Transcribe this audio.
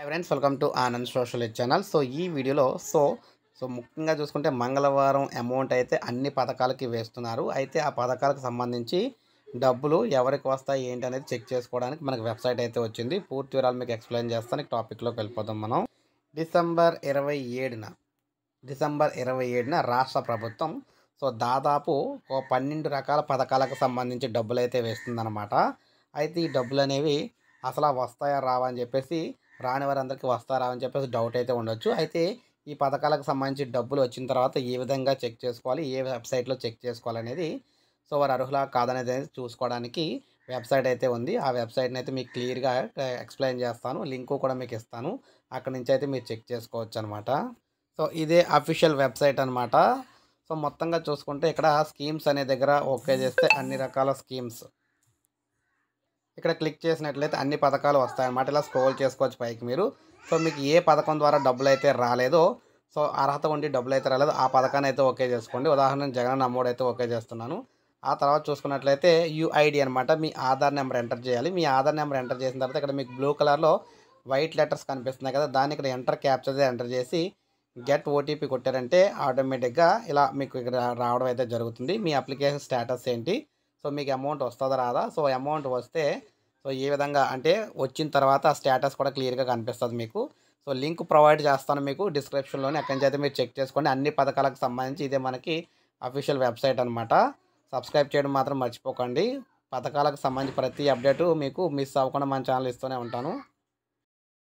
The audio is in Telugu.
high friends welcome to Anand social channel so ఈ వీడియోలో సో సో ముఖ్యంగా చూసుకుంటే మంగళవారం అమౌంట్ అయితే అన్ని పథకాలకి వేస్తున్నారు అయితే ఆ పథకాలకు సంబంధించి డబ్బులు ఎవరికి వస్తాయి ఏంటి అనేది చెక్ చేసుకోవడానికి మనకు వెబ్సైట్ అయితే వచ్చింది పూర్తి వివరాలు మీకు ఎక్స్ప్లెయిన్ చేస్తాను టాపిక్లోకి వెళ్ళిపోతాం మనం డిసెంబర్ ఇరవై ఏడున డిసెంబర్ ఇరవై ఏడున రాష్ట్ర ప్రభుత్వం సో దాదాపు ఓ పన్నెండు రకాల పథకాలకు సంబంధించి డబ్బులు అయితే వేస్తుందన్నమాట అయితే ఈ డబ్బులు అనేవి అసలు వస్తాయా రావా అని చెప్పేసి రాని వారందరికీ వస్తారా అని చెప్పేసి డౌట్ అయితే ఉండొచ్చు అయితే ఈ పథకాలకు సంబంధించి డబ్బులు వచ్చిన తర్వాత ఏ విధంగా చెక్ చేసుకోవాలి ఏ వెబ్సైట్లో చెక్ చేసుకోవాలనేది సో వారు అర్హులా కాదనేది చూసుకోవడానికి వెబ్సైట్ అయితే ఉంది ఆ వెబ్సైట్ని అయితే మీకు క్లియర్గా ఎక్స్ప్లెయిన్ చేస్తాను లింక్ కూడా మీకు ఇస్తాను అక్కడి నుంచి అయితే మీరు చెక్ చేసుకోవచ్చు అనమాట సో ఇదే అఫీషియల్ వెబ్సైట్ అనమాట సో మొత్తంగా చూసుకుంటే ఇక్కడ స్కీమ్స్ అనే దగ్గర ఓకే చేస్తే అన్ని రకాల స్కీమ్స్ ఇక్కడ క్లిక్ చేసినట్లయితే అన్ని పథకాలు వస్తాయన్నమాట ఇలా స్క్రోల్ చేసుకోవచ్చు పైకి మీరు సో మీకు ఏ పథకం ద్వారా డబ్బులు అయితే రాలేదో సో అర్హత ఉండి డబ్బులు అయితే రాలేదు ఆ పథకాన్ని అయితే ఓకే చేసుకోండి ఉదాహరణ జగన్ అమ్మోడు అయితే ఓకే చేస్తున్నాను ఆ తర్వాత చూసుకున్నట్లయితే యూఐడి అనమాట మీ ఆధార్ నెంబర్ ఎంటర్ చేయాలి మీ ఆధార్ నెంబర్ ఎంటర్ చేసిన తర్వాత ఇక్కడ మీకు బ్లూ కలర్లో వైట్ లెటర్స్ కనిపిస్తున్నాయి కదా దాన్ని ఇక్కడ ఎంటర్ క్యాప్చర్ ఎంటర్ చేసి గెట్ ఓటీపీ కొట్టారంటే ఆటోమేటిక్గా ఇలా మీకు ఇక్కడ రావడం అయితే జరుగుతుంది మీ అప్లికేషన్ స్టేటస్ ఏంటి సో మీకు అమౌంట్ వస్తుందా రాదా సో అమౌంట్ వస్తే సో ఏ విధంగా అంటే వచ్చిన తర్వాత స్టేటస్ కూడా క్లియర్గా కనిపిస్తుంది మీకు సో లింక్ ప్రొవైడ్ చేస్తాను మీకు డిస్క్రిప్షన్లోనే అక్కడి నుంచి అయితే మీరు చెక్ చేసుకోండి అన్ని పథకాలకు సంబంధించి ఇదే మనకి అఫీషియల్ వెబ్సైట్ అనమాట సబ్స్క్రైబ్ చేయడం మాత్రం మర్చిపోకండి పథకాలకు సంబంధించి ప్రతి అప్డేటు మీకు మిస్ అవ్వకుండా మన ఛానల్ ఇస్తూనే ఉంటాను